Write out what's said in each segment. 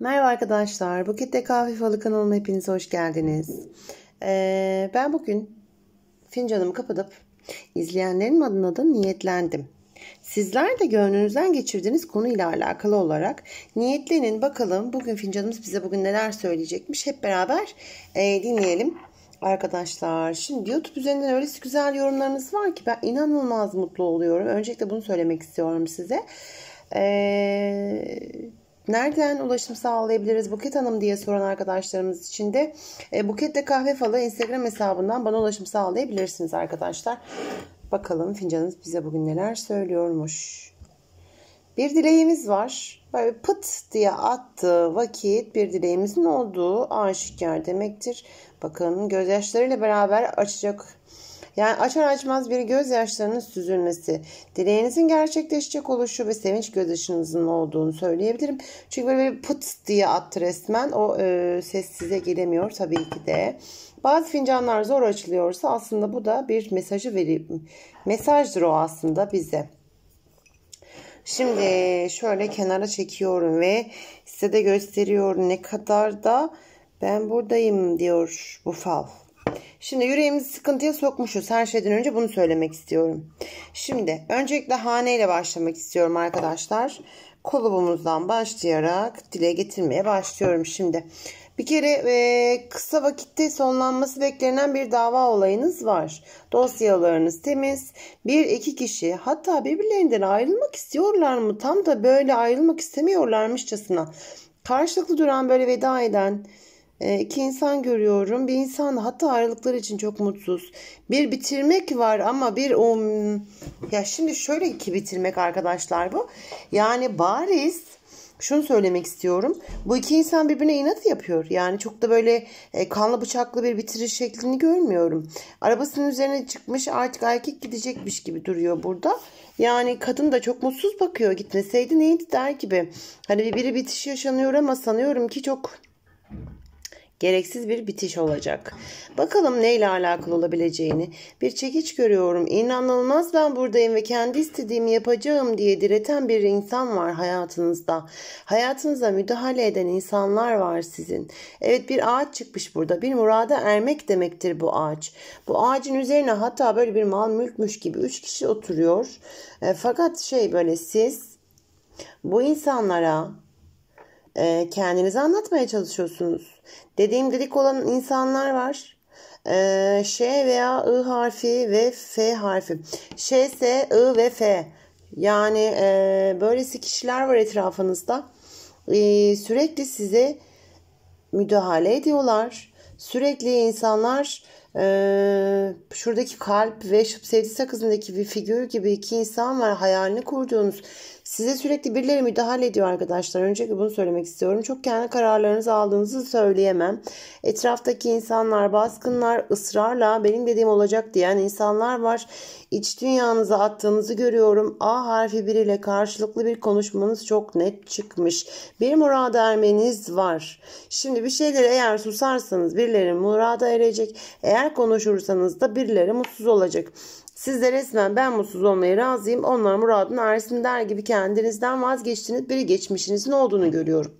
Merhaba arkadaşlar. Buket'te Kahve Falı kanalına hepiniz hoş geldiniz. Ee, ben bugün fincanımı kapatıp izleyenlerin adına da niyetlendim. Sizler de gönlünüzden geçirdiğiniz konuyla alakalı olarak niyetlenin bakalım bugün fincanımız bize bugün neler söyleyecekmiş hep beraber e, dinleyelim. Arkadaşlar şimdi YouTube üzerinden öylesi güzel yorumlarınız var ki ben inanılmaz mutlu oluyorum. Öncelikle bunu söylemek istiyorum size. Eee Nereden ulaşım sağlayabiliriz Buket Hanım diye soran arkadaşlarımız için de e, Buket'le Kahve Falı Instagram hesabından bana ulaşım sağlayabilirsiniz arkadaşlar. Bakalım fincanımız bize bugün neler söylüyormuş. Bir dileğimiz var. Böyle pıt diye attığı vakit bir dileğimizin olduğu aşikar demektir. Bakın gözyaşlarıyla beraber açacak yani açar açmaz bir gözyaşlarının süzülmesi, dileğinizin gerçekleşecek oluşu ve sevinç gözyaşınızın olduğunu söyleyebilirim. Çünkü böyle bir pıt diye attı resmen. O e, ses size gelemiyor tabii ki de. Bazı fincanlar zor açılıyorsa aslında bu da bir mesajı verip mesajdır o aslında bize. Şimdi şöyle kenara çekiyorum ve size de gösteriyorum ne kadar da ben buradayım diyor bu fal. Şimdi yüreğimizi sıkıntıya sokmuşuz. Her şeyden önce bunu söylemek istiyorum. Şimdi öncelikle haneyle başlamak istiyorum arkadaşlar. Kolubumuzdan başlayarak dile getirmeye başlıyorum şimdi. Bir kere e, kısa vakitte sonlanması beklenen bir dava olayınız var. Dosyalarınız temiz. Bir iki kişi hatta birbirlerinden ayrılmak istiyorlar mı? Tam da böyle ayrılmak istemiyorlarmışçasına. Karşılıklı duran böyle veda eden ee, iki insan görüyorum. Bir insan hatta ayrılıklar için çok mutsuz. Bir bitirmek var ama bir um, ya şimdi şöyle iki bitirmek arkadaşlar bu. Yani bariz şunu söylemek istiyorum. Bu iki insan birbirine inat yapıyor. Yani çok da böyle e, kanlı bıçaklı bir bitiriş şeklini görmüyorum. Arabasının üzerine çıkmış artık erkek gidecekmiş gibi duruyor burada. Yani kadın da çok mutsuz bakıyor. Gitmeseydi neydi der gibi. Hani bir biri bitiş yaşanıyor ama sanıyorum ki çok Gereksiz bir bitiş olacak. Bakalım neyle alakalı olabileceğini. Bir çekiç görüyorum. İnanılmaz ben buradayım ve kendi istediğimi yapacağım diye direten bir insan var hayatınızda. Hayatınıza müdahale eden insanlar var sizin. Evet bir ağaç çıkmış burada. Bir murada ermek demektir bu ağaç. Bu ağacın üzerine hatta böyle bir mal mülkmüş gibi 3 kişi oturuyor. E, fakat şey böyle siz bu insanlara e, kendinizi anlatmaya çalışıyorsunuz. Dediğim dedik olan insanlar var. E, Ş veya I harfi ve F harfi. Ş, S, I ve F. Yani e, böylesi kişiler var etrafınızda. E, sürekli size müdahale ediyorlar. Sürekli insanlar e, şuradaki kalp ve sevdi sakızındaki bir figür gibi iki insan var hayalini kurduğunuz Size sürekli birileri müdahale ediyor arkadaşlar. Öncelikle bunu söylemek istiyorum. Çok kendi kararlarınızı aldığınızı söyleyemem. Etraftaki insanlar, baskınlar, ısrarla benim dediğim olacak diyen insanlar var. İç dünyanıza attığınızı görüyorum. A harfi biriyle karşılıklı bir konuşmanız çok net çıkmış. Bir murada ermeniz var. Şimdi bir şeyleri eğer susarsanız birileri murada erecek. Eğer konuşursanız da birileri mutsuz olacak. Siz de resmen ben mutsuz olmaya razıyım. Onlar muradına ersin der gibi kendinizden vazgeçtiniz bir geçmişinizin olduğunu görüyorum.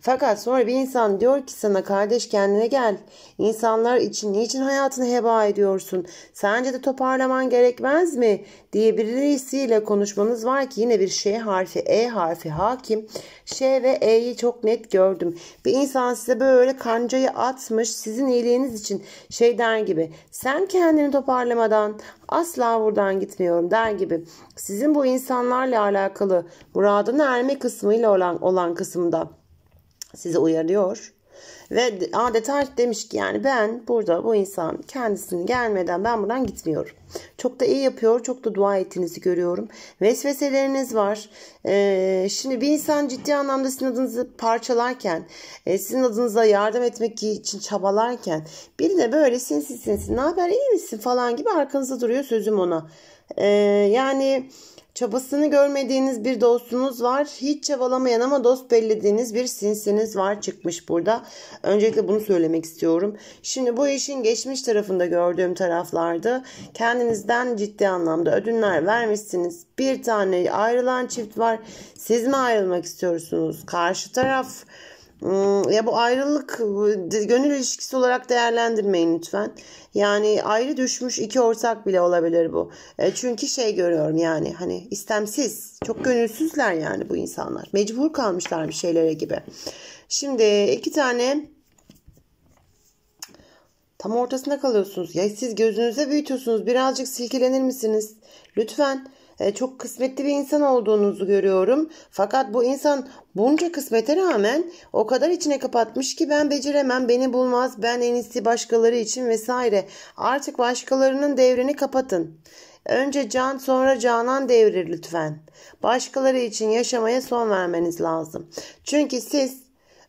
Fakat sonra bir insan diyor ki sana kardeş kendine gel. İnsanlar için niçin hayatını heba ediyorsun? Sence de toparlaman gerekmez mi? diye birisiyle konuşmanız var ki yine bir şey harfi E harfi hakim. Ş ve E'yi çok net gördüm. Bir insan size böyle kancayı atmış sizin iyiliğiniz için şey der gibi. Sen kendini toparlamadan asla buradan gitmiyorum der gibi. Sizin bu insanlarla alakalı muradına erme kısmıyla olan, olan kısımda sizi uyarıyor. Ve adeta demiş ki yani ben burada bu insan kendisini gelmeden ben buradan gitmiyorum. Çok da iyi yapıyor. Çok da dua ettiğinizi görüyorum. Vesveseleriniz var. Ee, şimdi bir insan ciddi anlamda sizin adınızı parçalarken, e, sizin adınıza yardım etmek için çabalarken biri de böyle sinsi sinsi ne haber iyi misin falan gibi arkanızda duruyor sözüm ona. Ee, yani... Çabasını görmediğiniz bir dostunuz var. Hiç çabalamayan ama dost bellediğiniz bir sinsiniz var çıkmış burada. Öncelikle bunu söylemek istiyorum. Şimdi bu işin geçmiş tarafında gördüğüm taraflarda kendinizden ciddi anlamda ödünler vermişsiniz. Bir tane ayrılan çift var. Siz mi ayrılmak istiyorsunuz? Karşı taraf Hmm, ya bu ayrılık gönül ilişkisi olarak değerlendirmeyin lütfen. Yani ayrı düşmüş iki ortak bile olabilir bu. E çünkü şey görüyorum yani hani istemsiz, çok gönülsüzler yani bu insanlar. Mecbur kalmışlar bir şeylere gibi. Şimdi iki tane tam ortasında kalıyorsunuz. Ya siz gözünüze büyütüyorsunuz. Birazcık silkelenir misiniz? Lütfen e, çok kısmetli bir insan olduğunuzu görüyorum. Fakat bu insan bunca kısmete rağmen o kadar içine kapatmış ki ben beceremem, beni bulmaz, ben en iyisi başkaları için vesaire. Artık başkalarının devrini kapatın. Önce can sonra canan devrir lütfen. Başkaları için yaşamaya son vermeniz lazım. Çünkü siz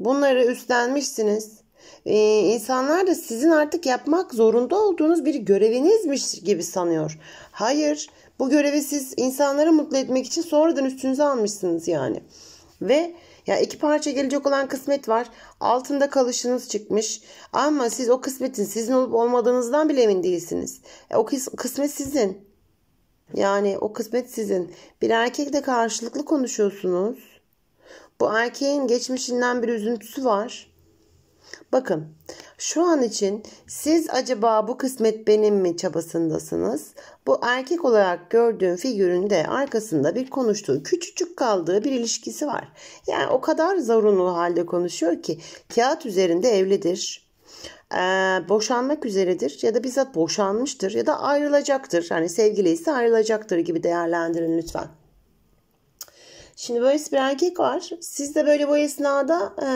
bunları üstlenmişsiniz e, insanlar da sizin artık yapmak zorunda olduğunuz bir görevinizmiş gibi sanıyor. Hayır, bu görevi siz insanları mutlu etmek için sonradan üstünüze almışsınız yani. Ve ya iki parça gelecek olan kısmet var. Altında kalışınız çıkmış. Ama siz o kısmetin sizin olup olmadığınızdan bile emin değilsiniz. E, o kısmet sizin. Yani o kısmet sizin. Bir erkekle karşılıklı konuşuyorsunuz. Bu erkeğin geçmişinden bir üzüntüsü var. Bakın şu an için siz acaba bu kısmet benim mi çabasındasınız? Bu erkek olarak gördüğüm figürün de arkasında bir konuştuğu, küçücük kaldığı bir ilişkisi var. Yani o kadar zorunlu halde konuşuyor ki kağıt üzerinde evlidir. Ee, boşanmak üzeredir ya da bizzat boşanmıştır ya da ayrılacaktır. Hani sevgiliyse ayrılacaktır gibi değerlendirin lütfen. Şimdi böyle bir erkek var. Siz de böyle bu esnada e,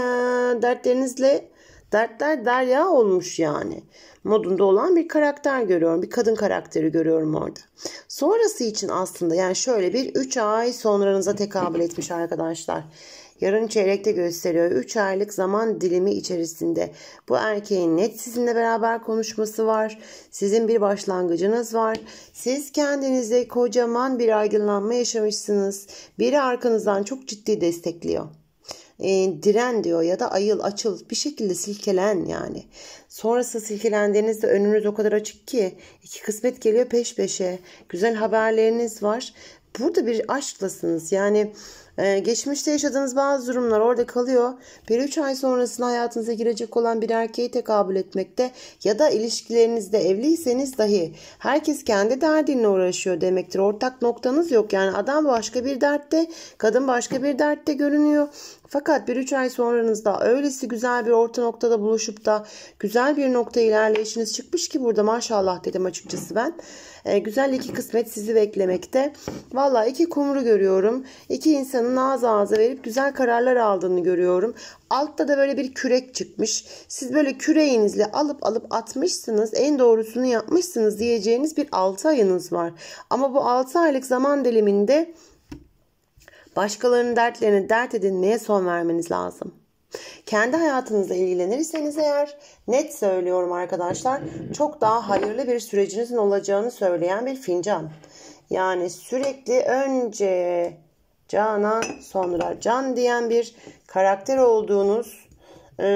dertlerinizle Dertler derya olmuş yani. Modunda olan bir karakter görüyorum. Bir kadın karakteri görüyorum orada. Sonrası için aslında yani şöyle bir 3 ay sonranıza tekabül etmiş arkadaşlar. Yarım çeyrekte gösteriyor. 3 aylık zaman dilimi içerisinde bu erkeğin net sizinle beraber konuşması var. Sizin bir başlangıcınız var. Siz kendinize kocaman bir aydınlanma yaşamışsınız. Biri arkanızdan çok ciddi destekliyor e, diren diyor ya da ayıl açıl bir şekilde silkelen yani. Sonrası silkelendiğinizde önünüz o kadar açık ki iki kısmet geliyor peş peşe. Güzel haberleriniz var. Burada bir aşklasınız yani ee, geçmişte yaşadığınız bazı durumlar orada kalıyor. Bir üç ay sonrasında hayatınıza girecek olan bir erkeği tekabül etmekte ya da ilişkilerinizde evliyseniz dahi herkes kendi derdiyle uğraşıyor demektir. Ortak noktanız yok. Yani adam başka bir dertte, kadın başka bir dertte görünüyor. Fakat bir üç ay sonranızda öylesi güzel bir orta noktada buluşup da güzel bir nokta ilerleyişiniz çıkmış ki burada maşallah dedim açıkçası ben. E, güzel iki kısmet sizi beklemekte. Valla iki kumru görüyorum. İki insanın ağız ağza verip güzel kararlar aldığını görüyorum. Altta da böyle bir kürek çıkmış. Siz böyle küreğinizle alıp alıp atmışsınız. En doğrusunu yapmışsınız diyeceğiniz bir 6 ayınız var. Ama bu 6 aylık zaman diliminde başkalarının dertlerine dert edinmeye son vermeniz lazım. Kendi hayatınızla ilgilenirseniz eğer net söylüyorum arkadaşlar çok daha hayırlı bir sürecinizin olacağını söyleyen bir fincan. Yani sürekli önce cana sonra can diyen bir karakter olduğunuz e,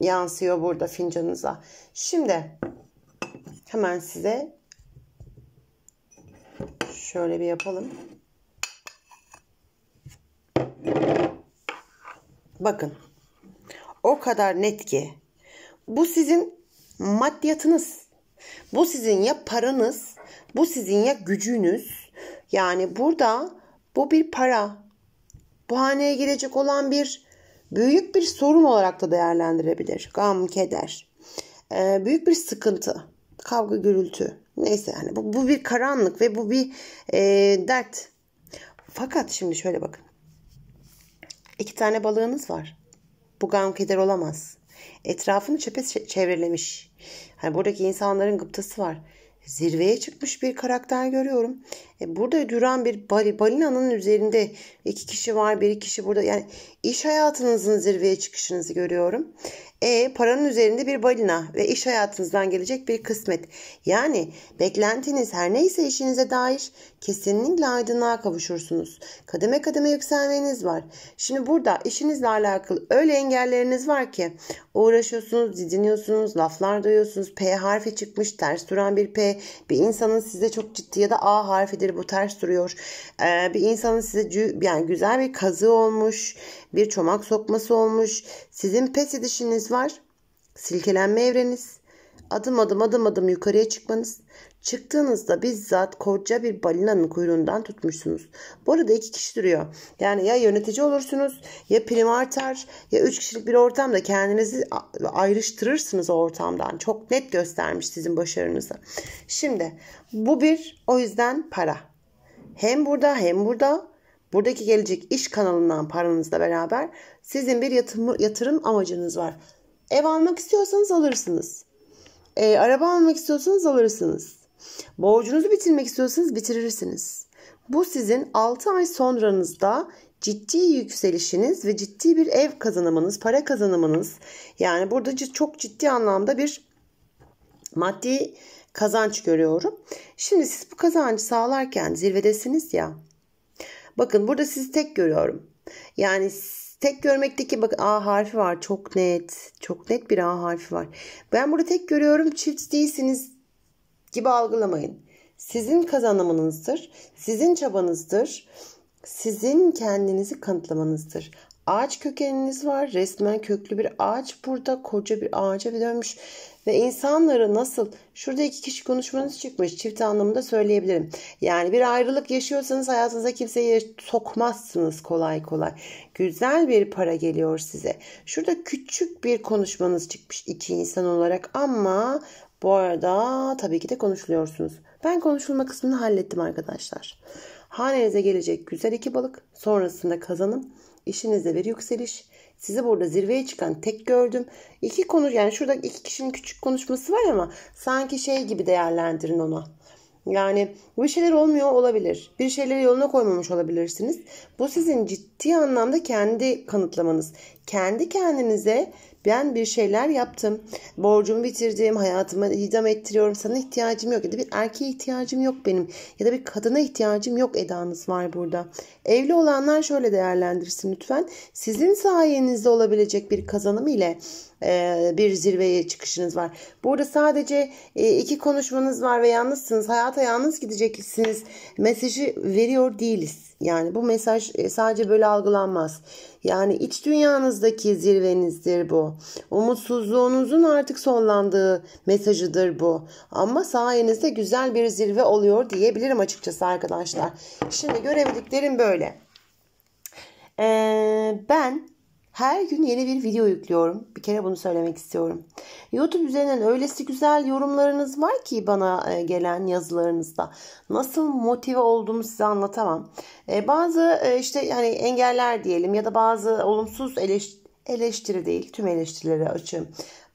yansıyor burada fincanınıza. Şimdi hemen size şöyle bir yapalım. Bakın o kadar net ki bu sizin maddiyatınız. Bu sizin ya paranız, bu sizin ya gücünüz. Yani burada bu bir para. Bu haneye girecek olan bir büyük bir sorun olarak da değerlendirebilir. Gam, keder, ee, büyük bir sıkıntı, kavga, gürültü. Neyse yani bu, bu bir karanlık ve bu bir e, dert. Fakat şimdi şöyle bakın. İki tane balığınız var. Bu gam keder olamaz. Etrafını çöpe çevrelemiş. Hani buradaki insanların gıptası var. Zirveye çıkmış bir karakter görüyorum. E burada duran bir bari, balinanın üzerinde iki kişi var, bir kişi burada. Yani iş hayatınızın zirveye çıkışınızı görüyorum. E paranın üzerinde bir balina ve iş hayatınızdan gelecek bir kısmet. Yani beklentiniz her neyse işinize dair kesinlikle aydınlığa kavuşursunuz. Kademe kademe yükselmeniz var. Şimdi burada işinizle alakalı öyle engelleriniz var ki uğraşıyorsunuz, didiniyorsunuz, laflar duyuyorsunuz. P harfi çıkmış, ters duran bir P. Bir insanın size çok ciddi ya da A harfidir bu ters duruyor. Ee, bir insanın size yani güzel bir kazı olmuş, bir çomak sokması olmuş. Sizin pes edişiniz evreniniz var. Silkelenme evreniz. Adım adım adım adım yukarıya çıkmanız. Çıktığınızda bizzat koca bir balinanın kuyruğundan tutmuşsunuz. Bu arada iki kişi duruyor. Yani ya yönetici olursunuz ya prim artar ya üç kişilik bir ortamda kendinizi ayrıştırırsınız o ortamdan. Çok net göstermiş sizin başarınızı. Şimdi bu bir o yüzden para. Hem burada hem burada buradaki gelecek iş kanalından paranızla beraber sizin bir yatırım, yatırım amacınız var. Ev almak istiyorsanız alırsınız. E, araba almak istiyorsanız alırsınız. Borcunuzu bitirmek istiyorsanız bitirirsiniz. Bu sizin 6 ay sonranızda ciddi yükselişiniz ve ciddi bir ev kazanmanız, para kazanmanız. Yani burada çok ciddi anlamda bir maddi kazanç görüyorum. Şimdi siz bu kazancı sağlarken zirvedesiniz ya. Bakın burada sizi tek görüyorum. Yani Tek görmekteki bak A harfi var çok net. Çok net bir A harfi var. Ben burada tek görüyorum çift değilsiniz gibi algılamayın. Sizin kazanımınızdır. Sizin çabanızdır. Sizin kendinizi kanıtlamanızdır ağaç kökeniniz var. Resmen köklü bir ağaç burada koca bir ağaca bir dönmüş. Ve insanları nasıl şurada iki kişi konuşmanız çıkmış çift anlamında söyleyebilirim. Yani bir ayrılık yaşıyorsanız hayatınıza kimseyi sokmazsınız kolay kolay. Güzel bir para geliyor size. Şurada küçük bir konuşmanız çıkmış iki insan olarak ama bu arada tabii ki de konuşuluyorsunuz. Ben konuşulma kısmını hallettim arkadaşlar. Hanenize gelecek güzel iki balık sonrasında kazanım işinizde bir yükseliş. Sizi burada zirveye çıkan tek gördüm. İki konu yani şurada iki kişinin küçük konuşması var ama sanki şey gibi değerlendirin ona Yani bir şeyler olmuyor olabilir. Bir şeyleri yoluna koymamış olabilirsiniz. Bu sizin ciddi anlamda kendi kanıtlamanız. Kendi kendinize ben bir şeyler yaptım. Borcumu bitirdim. Hayatımı idam ettiriyorum. Sana ihtiyacım yok. Ya da bir erkeğe ihtiyacım yok benim. Ya da bir kadına ihtiyacım yok edanız var burada. Evli olanlar şöyle değerlendirsin lütfen. Sizin sayenizde olabilecek bir kazanım ile e, bir zirveye çıkışınız var. Burada sadece e, iki konuşmanız var ve yalnızsınız. Hayata yalnız gideceksiniz. Mesajı veriyor değiliz. Yani bu mesaj e, sadece böyle algılanmaz. Yani iç dünyanızdaki zirvenizdir bu. Umutsuzluğunuzun artık sonlandığı mesajıdır bu. Ama sayenizde güzel bir zirve oluyor diyebilirim açıkçası arkadaşlar. Şimdi görebildiklerim böyle. Ee, ben her gün yeni bir video yüklüyorum. Bir kere bunu söylemek istiyorum. YouTube üzerinden öylesi güzel yorumlarınız var ki bana e, gelen yazılarınızda. Nasıl motive olduğumu size anlatamam. E, bazı e, işte hani engeller diyelim ya da bazı olumsuz eleştiri, değil tüm eleştirileri açım.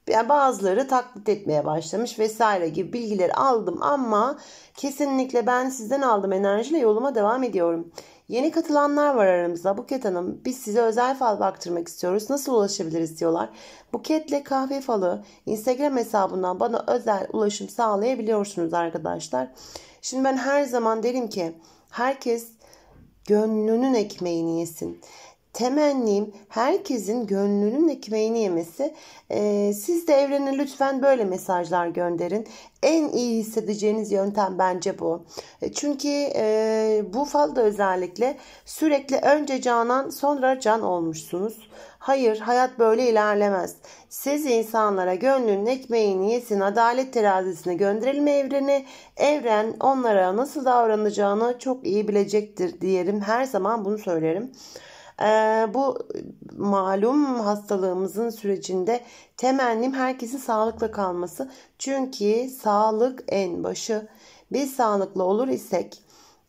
Yani bazıları taklit etmeye başlamış vesaire gibi bilgileri aldım ama kesinlikle ben sizden aldım enerjiyle yoluma devam ediyorum. Yeni katılanlar var aramızda. Buket Hanım biz size özel fal baktırmak istiyoruz. Nasıl ulaşabiliriz diyorlar. Buketle kahve falı Instagram hesabından bana özel ulaşım sağlayabiliyorsunuz arkadaşlar. Şimdi ben her zaman derim ki herkes gönlünün ekmeğini yesin temennim herkesin gönlünün ekmeğini yemesi. E, siz de evrene lütfen böyle mesajlar gönderin. En iyi hissedeceğiniz yöntem bence bu. E, çünkü e, bu falda özellikle sürekli önce canan sonra can olmuşsunuz. Hayır hayat böyle ilerlemez. Siz insanlara gönlünün ekmeğini yesin adalet terazisine gönderelim evreni. Evren onlara nasıl davranacağını çok iyi bilecektir diyelim. Her zaman bunu söylerim. Ee, bu malum hastalığımızın sürecinde temennim herkesin sağlıklı kalması. Çünkü sağlık en başı. Biz sağlıklı olur isek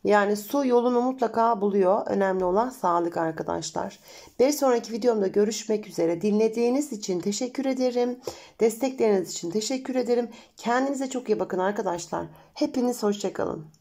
yani su yolunu mutlaka buluyor. Önemli olan sağlık arkadaşlar. Bir sonraki videomda görüşmek üzere. Dinlediğiniz için teşekkür ederim. Destekleriniz için teşekkür ederim. Kendinize çok iyi bakın arkadaşlar. Hepiniz hoşçakalın.